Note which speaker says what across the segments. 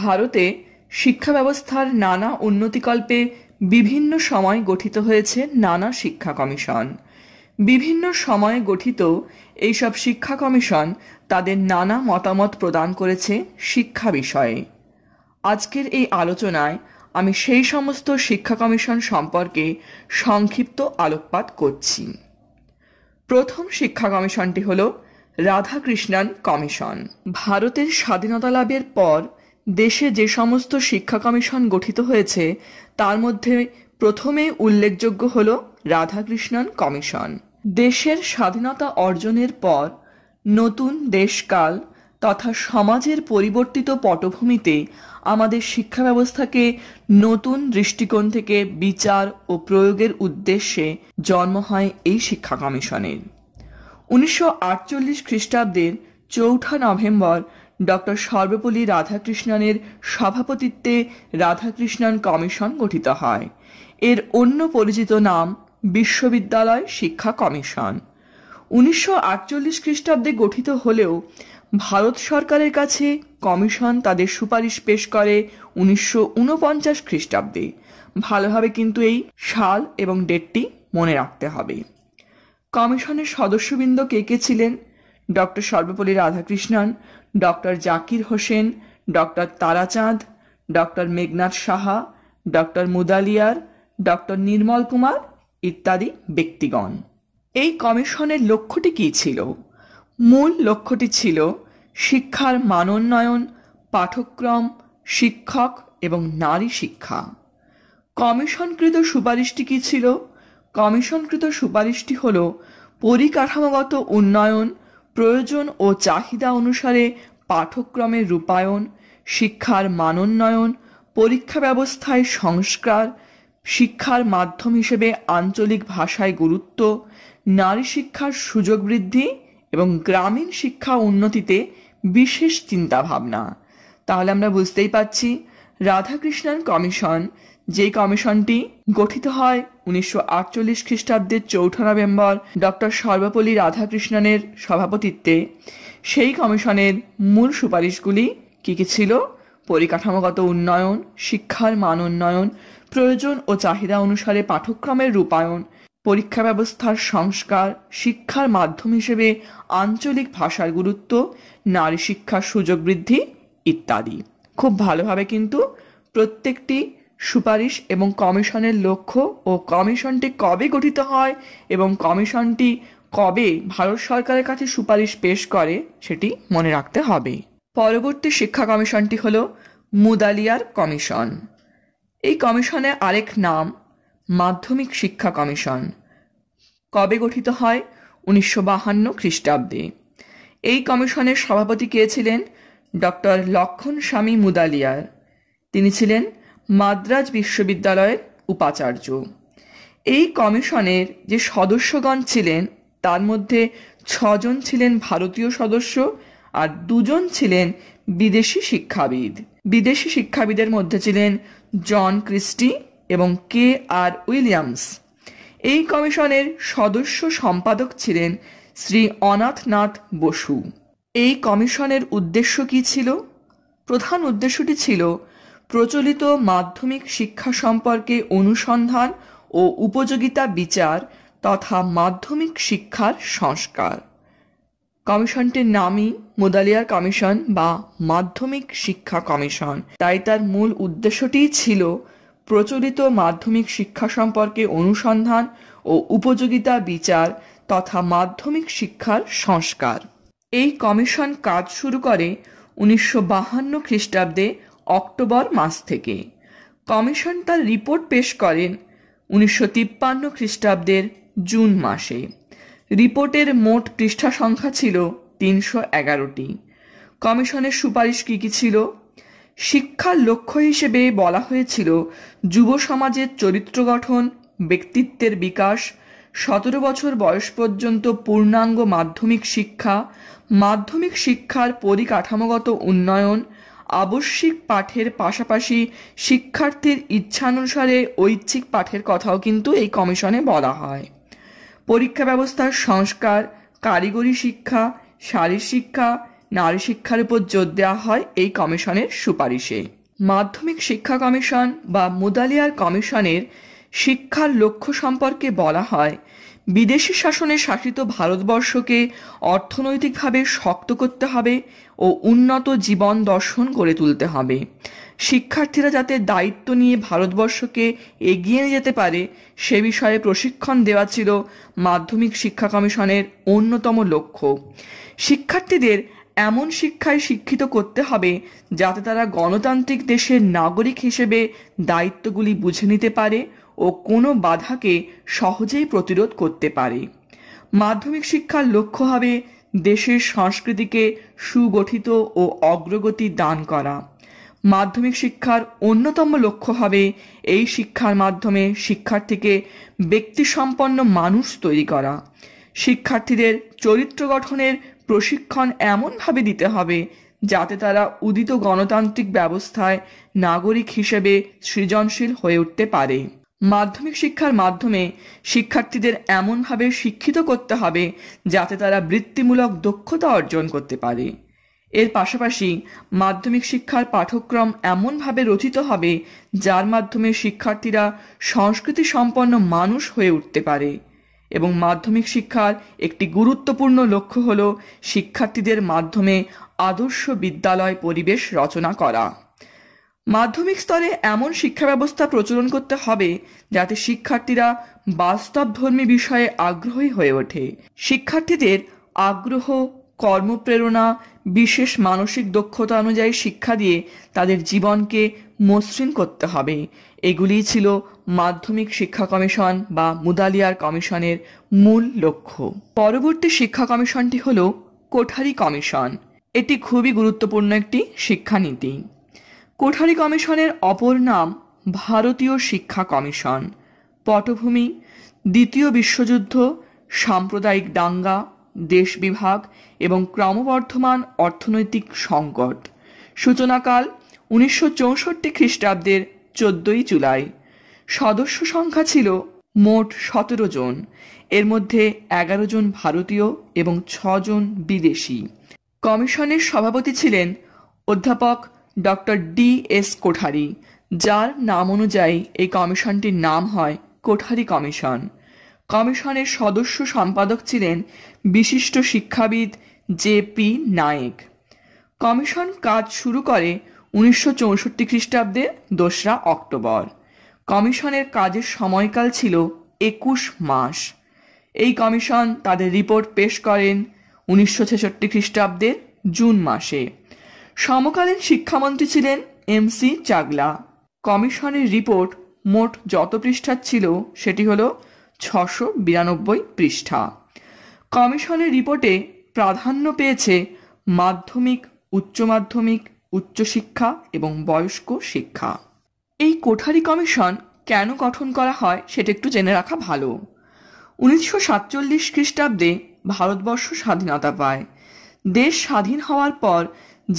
Speaker 1: ভারতে শিক্ষা ব্যবস্থার নানা উন্নতিকল্পে বিভিন্ন সময় গঠিত হয়েছে নানা শিক্ষা কমিশন বিভিন্ন সময়ে গঠিত এইসব শিক্ষা কমিশন তাদের নানা মতামত প্রদান করেছে শিক্ষা বিষয়ে আজকের এই আলোচনায় আমি সেই সমস্ত শিক্ষা কমিশন সম্পর্কে সংক্ষিপ্ত আলোকপাত করছি প্রথম শিক্ষা কমিশনটি হল রাধাকৃষ্ণান কমিশন ভারতের স্বাধীনতা লাভের পর দেশে যে সমস্ত শিক্ষা কমিশন গঠিত হয়েছে তার মধ্যে প্রথমে উল্লেখযোগ্য হল রাধাকৃষ্ণন কমিশন দেশের স্বাধীনতা অর্জনের পর নতুন দেশকাল তথা সমাজের পরিবর্তিত পটভূমিতে আমাদের শিক্ষা ব্যবস্থাকে নতুন দৃষ্টিকোণ থেকে বিচার ও প্রয়োগের উদ্দেশ্যে জন্ম হয় এই শিক্ষা কমিশনের উনিশশো খ্রিস্টাব্দের চৌঠা নভেম্বর ডক্টর সর্বপল্লী রাধাকৃষ্ণনের সভাপতিত্বে রাধাকৃষ্ণন কমিশন গঠিত হয় এর অন্য পরিচিত নাম বিশ্ববিদ্যালয় শিক্ষা কমিশন উনিশশো আটচল্লিশ খ্রিস্টাব্দে গঠিত হলেও ভারত সরকারের কাছে কমিশন তাদের সুপারিশ পেশ করে উনিশশো উনপঞ্চাশ খ্রিস্টাব্দে ভালোভাবে কিন্তু এই সাল এবং ডেটটি মনে রাখতে হবে কমিশনের সদস্যবৃন্দ কে কে ছিলেন doctor Sarvepalli Radhakrishnan doctor Zakir Hussain doctor Tarachand doctor Meghnad Saha doctor Mudaliar doctor Nirmal Kumar ইত্যাদি ব্যক্তিগণ এই কমিশনের লক্ষ্যটি কী ছিল মূল লক্ষ্যটি ছিল শিক্ষার মানোন্নয়ন পাঠক্রম শিক্ষক এবং নারী শিক্ষা কমিশনকৃত সুপারিশটি কী ছিল কমিশনকৃত সুপারিশটি হল পরিকাঠামোগত উন্নয়ন প্রয়োজন ও চাহিদা অনুসারে পাঠ্যক্রমের রূপায়ণ শিক্ষার মানোন্নয়ন পরীক্ষা ব্যবস্থায় সংস্কার শিক্ষার মাধ্যম হিসেবে আঞ্চলিক ভাষায় গুরুত্ব নারী শিক্ষার সুযোগ বৃদ্ধি এবং গ্রামীণ শিক্ষা উন্নতিতে বিশেষ চিন্তাভাবনা তাহলে আমরা বুঝতেই পাচ্ছি রাধাকৃষ্ণন কমিশন যেই কমিশনটি গঠিত হয় উনিশশো আটচল্লিশ খ্রিস্টাব্দের চৌঠা নভেম্বর ডক্টর সর্বপল্লী রাধাকৃষ্ণনের সভাপতিত্বে সেই কমিশনের মূল সুপারিশগুলি কী কী ছিল পরিকাঠামোগত উন্নয়ন শিক্ষার মান উন্নয়ন প্রয়োজন ও চাহিদা অনুসারে পাঠ্যক্রমের রূপায়ণ পরীক্ষা ব্যবস্থার সংস্কার শিক্ষার মাধ্যম হিসেবে আঞ্চলিক ভাষার গুরুত্ব নারী শিক্ষার সুযোগ বৃদ্ধি ইত্যাদি খুব ভালোভাবে কিন্তু প্রত্যেকটি সুপারিশ এবং কমিশনের লক্ষ্য ও কমিশনটি কবে গঠিত হয় এবং কমিশনটি কবে ভারত সরকারের কাছে সুপারিশ পেশ করে সেটি মনে রাখতে হবে পরবর্তী শিক্ষা কমিশনটি হল মুদালিয়ার কমিশন এই কমিশনের আরেক নাম মাধ্যমিক শিক্ষা কমিশন কবে গঠিত হয় উনিশশো বাহান্ন খ্রিস্টাব্দে এই কমিশনের সভাপতি কে ছিলেন ডক্টর লক্ষণ স্বামী মুদালিয়ার তিনি ছিলেন মাদ্রাজ বিশ্ববিদ্যালয়ের উপাচার্য এই কমিশনের যে সদস্যগণ ছিলেন তার মধ্যে ছজন ছিলেন ভারতীয় সদস্য আর দুজন ছিলেন বিদেশি শিক্ষাবিদ বিদেশি শিক্ষাবিদের মধ্যে ছিলেন জন ক্রিস্টি এবং কে আর উইলিয়ামস এই কমিশনের সদস্য সম্পাদক ছিলেন শ্রী অনাথনাথ বসু এই কমিশনের উদ্দেশ্য কি ছিল প্রধান উদ্দেশ্যটি ছিল প্রচলিত মাধ্যমিক শিক্ষা সম্পর্কে অনুসন্ধান ও উপযোগিতা বিচার তথা মাধ্যমিক শিক্ষার সংস্কার কমিশনটির নামই মোদালিয়ার কমিশন বা মাধ্যমিক শিক্ষা কমিশন তাই তার মূল উদ্দেশ্যটিই ছিল প্রচলিত মাধ্যমিক শিক্ষা সম্পর্কে অনুসন্ধান ও উপযোগিতা বিচার তথা মাধ্যমিক শিক্ষার সংস্কার এই কমিশন কাজ শুরু করে উনিশশো বাহান্ন খ্রিস্টাব্দে অক্টোবর মাস থেকে কমিশন তার রিপোর্ট পেশ করেন উনিশশো তিপ্পান্ন খ্রিস্টাব্দের জুন মাসে রিপোর্টের মোট পৃষ্ঠা সংখ্যা ছিল তিনশো এগারোটি কমিশনের সুপারিশ কী কী ছিল শিক্ষার লক্ষ্য হিসেবে বলা হয়েছিল যুব সমাজের চরিত্র গঠন ব্যক্তিত্বের বিকাশ সতেরো বছর বয়স পর্যন্ত পূর্ণাঙ্গ মাধ্যমিক শিক্ষা মাধ্যমিক শিক্ষার পরিকাঠামোগত উন্নয়ন আবশ্যিক পাঠের পাশাপাশি শিক্ষার্থীর ইচ্ছানুসারে ঐচ্ছিক পাঠের কথাও কিন্তু এই কমিশনে বলা হয় পরীক্ষা ব্যবস্থার সংস্কার কারিগরি শিক্ষা শারীর শিক্ষা নারী শিক্ষার উপর জোর দেওয়া হয় এই কমিশনের সুপারিশে মাধ্যমিক শিক্ষা কমিশন বা মুদালিয়ার কমিশনের শিক্ষার লক্ষ্য সম্পর্কে বলা হয় বিদেশি শাসনে শাসিত ভারতবর্ষকে অর্থনৈতিকভাবে শক্ত করতে হবে ও উন্নত জীবন দর্শন গড়ে তুলতে হবে শিক্ষার্থীরা যাতে দায়িত্ব নিয়ে ভারতবর্ষকে এগিয়ে নিয়ে যেতে পারে সে বিষয়ে প্রশিক্ষণ দেওয়া ছিল মাধ্যমিক শিক্ষা কমিশনের অন্যতম লক্ষ্য শিক্ষার্থীদের এমন শিক্ষায় শিক্ষিত করতে হবে যাতে তারা গণতান্ত্রিক দেশের নাগরিক হিসেবে দায়িত্বগুলি বুঝে নিতে পারে ও কোনো বাধাকে সহজেই প্রতিরোধ করতে পারে মাধ্যমিক শিক্ষার লক্ষ্য হবে দেশের সংস্কৃতিকে সুগঠিত ও অগ্রগতি দান করা মাধ্যমিক শিক্ষার অন্যতম লক্ষ্য হবে এই শিক্ষার মাধ্যমে শিক্ষার্থীকে ব্যক্তিসম্পন্ন মানুষ তৈরি করা শিক্ষার্থীদের চরিত্র গঠনের প্রশিক্ষণ এমনভাবে দিতে হবে যাতে তারা উদিত গণতান্ত্রিক ব্যবস্থায় নাগরিক হিসেবে সৃজনশীল হয়ে উঠতে পারে মাধ্যমিক শিক্ষার মাধ্যমে শিক্ষার্থীদের এমনভাবে শিক্ষিত করতে হবে যাতে তারা বৃত্তিমূলক দক্ষতা অর্জন করতে পারে এর পাশাপাশি মাধ্যমিক শিক্ষার পাঠ্যক্রম এমনভাবে রচিত হবে যার মাধ্যমে শিক্ষার্থীরা সংস্কৃতি সম্পন্ন মানুষ হয়ে উঠতে পারে এবং মাধ্যমিক শিক্ষার একটি গুরুত্বপূর্ণ লক্ষ্য হল শিক্ষার্থীদের মাধ্যমে আদর্শ বিদ্যালয় পরিবেশ রচনা করা মাধ্যমিক স্তরে এমন শিক্ষা ব্যবস্থা প্রচলন করতে হবে যাতে শিক্ষার্থীরা বাস্তবধর্মী বিষয়ে আগ্রহী হয়ে ওঠে শিক্ষার্থীদের আগ্রহ কর্মপ্রেরণা বিশেষ মানসিক দক্ষতা অনুযায়ী শিক্ষা দিয়ে তাদের জীবনকে মসৃণ করতে হবে এগুলিই ছিল মাধ্যমিক শিক্ষা কমিশন বা মুদালিয়ার কমিশনের মূল লক্ষ্য পরবর্তী শিক্ষা কমিশনটি হল কোঠারি কমিশন এটি খুবই গুরুত্বপূর্ণ একটি শিক্ষানীতি কোঠারি কমিশনের অপর নাম ভারতীয় শিক্ষা কমিশন পটভূমি দ্বিতীয় বিশ্বযুদ্ধ সাম্প্রদায়িক দাঙ্গা দেশ বিভাগ এবং ক্রমবর্ধমান অর্থনৈতিক সংকট সূচনাকাল উনিশশো চৌষট্টি খ্রিস্টাব্দের চোদ্দই জুলাই সদস্য সংখ্যা ছিল মোট সতেরো জন এর মধ্যে এগারো জন ভারতীয় এবং ছজন বিদেশি কমিশনের সভাপতি ছিলেন অধ্যাপক ডক্টর ডি এস কোঠারি যার নাম অনুযায়ী এই কমিশনটির নাম হয় কোঠারি কমিশন কমিশনের সদস্য সম্পাদক ছিলেন বিশিষ্ট শিক্ষাবিদ জে পি নায়েক কমিশন কাজ শুরু করে উনিশশো চৌষট্টি খ্রিস্টাব্দে দোসরা অক্টোবর কমিশনের কাজের সময়কাল ছিল একুশ মাস এই কমিশন তাদের রিপোর্ট পেশ করেন উনিশশো ছেষট্টি খ্রিস্টাব্দের জুন মাসে সমকালীন শিক্ষামন্ত্রী ছিলেন এমসি চাগলা কমিশনের রিপোর্ট মোট যত পৃষ্ঠার ছিল সেটি হল ছশো বিরানব্বই পৃষ্ঠা কমিশনের রিপোর্টে প্রাধান্য পেয়েছে মাধ্যমিক উচ্চ মাধ্যমিক উচ্চশিক্ষা এবং বয়স্ক শিক্ষা এই কোঠারি কমিশন কেন গঠন করা হয় সেটা একটু জেনে রাখা ভালো উনিশশো সাতচল্লিশ খ্রিস্টাব্দে ভারতবর্ষ স্বাধীনতা পায় দেশ স্বাধীন হওয়ার পর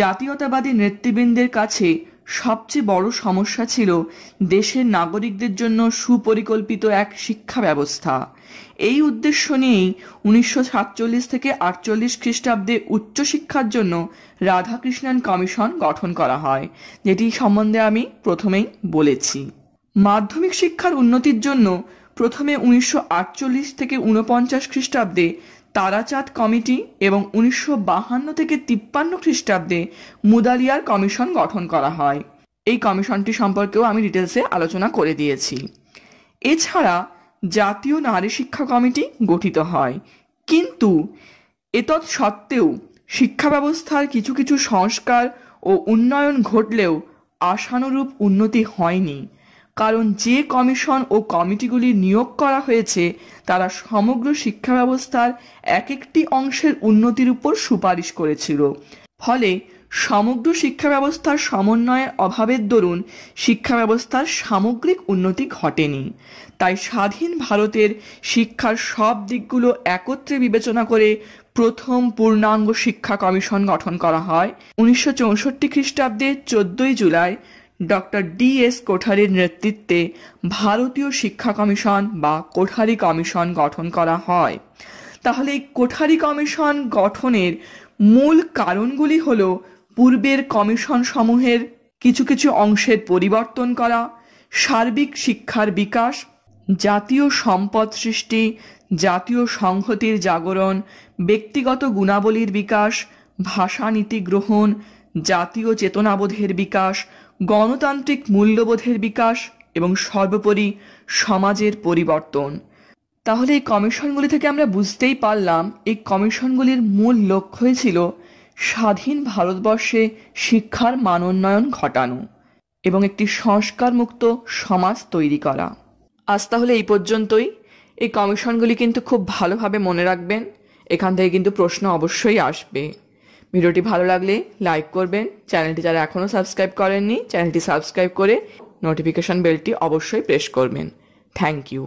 Speaker 1: জাতীয়তাবাদী নেতৃবৃন্দের কাছে সবচেয়ে বড় সমস্যা ছিল দেশের নাগরিকদের জন্য সুপরিকল্পিত এক শিক্ষা ব্যবস্থা এই উদ্দেশ্য নিয়েই উনিশশো সাতচল্লিশ থেকে আটচল্লিশ খ্রিস্টাব্দে উচ্চশিক্ষার জন্য রাধাকৃষ্ণন কমিশন গঠন করা হয় যেটি সম্বন্ধে আমি প্রথমেই বলেছি মাধ্যমিক শিক্ষার উন্নতির জন্য প্রথমে উনিশশো আটচল্লিশ থেকে উনপঞ্চাশ খ্রিস্টাব্দে তারাচাঁদ কমিটি এবং উনিশশো বাহান্ন থেকে তিপ্পান্ন খ্রিস্টাব্দে মুদালিয়ার কমিশন গঠন করা হয় এই কমিশনটি সম্পর্কেও আমি ডিটেলসে আলোচনা করে দিয়েছি এছাড়া জাতীয় নারী শিক্ষা কমিটি গঠিত হয় কিন্তু এতৎ সত্ত্বেও শিক্ষা ব্যবস্থার কিছু কিছু সংস্কার ও উন্নয়ন ঘটলেও আশানুরূপ উন্নতি হয়নি কারণ যে কমিশন ও কমিটিগুলি নিয়োগ করা হয়েছে তারা সমগ্র শিক্ষা ব্যবস্থার এক একটি অংশের উন্নতির উপর সুপারিশ করেছিল ফলে সমগ্র শিক্ষা ব্যবস্থার সমন্বয়ের অভাবের দরুন শিক্ষা ব্যবস্থার সামগ্রিক উন্নতি ঘটেনি তাই স্বাধীন ভারতের শিক্ষার সব দিকগুলো একত্রে বিবেচনা করে প্রথম পূর্ণাঙ্গ শিক্ষা কমিশন গঠন করা হয় উনিশশো চৌষট্টি খ্রিস্টাব্দে চোদ্দই জুলাই ডক্টর ডি এস কোঠারির নেতৃত্বে ভারতীয় শিক্ষা কমিশন বা কোঠারি কমিশন গঠন করা হয় তাহলে এই কোঠারি কমিশন গঠনের মূল কারণগুলি হল পূর্বের কমিশন সমূহের কিছু কিছু অংশের পরিবর্তন করা সার্বিক শিক্ষার বিকাশ জাতীয় সম্পদ সৃষ্টি জাতীয় সংহতির জাগরণ ব্যক্তিগত গুণাবলীর বিকাশ ভাষানীতি গ্রহণ জাতীয় চেতনাবোধের বিকাশ গণতান্ত্রিক মূল্যবোধের বিকাশ এবং সর্বোপরি সমাজের পরিবর্তন তাহলে এই কমিশনগুলি থেকে আমরা বুঝতেই পারলাম এই কমিশনগুলির মূল লক্ষ্যই ছিল স্বাধীন ভারতবর্ষে শিক্ষার মানোন্নয়ন ঘটানো এবং একটি সংস্কারমুক্ত সমাজ তৈরি করা আজ তাহলে এই পর্যন্তই এই কমিশনগুলি কিন্তু খুব ভালোভাবে মনে রাখবেন এখান থেকে কিন্তু প্রশ্ন অবশ্যই আসবে ভিডিওটি ভালো লাগলে লাইক করবেন চ্যানেলটি যারা এখনও সাবস্ক্রাইব করেননি চ্যানেলটি সাবস্ক্রাইব করে নোটিফিকেশন বেলটি অবশ্যই প্রেস করবেন থ্যাংক ইউ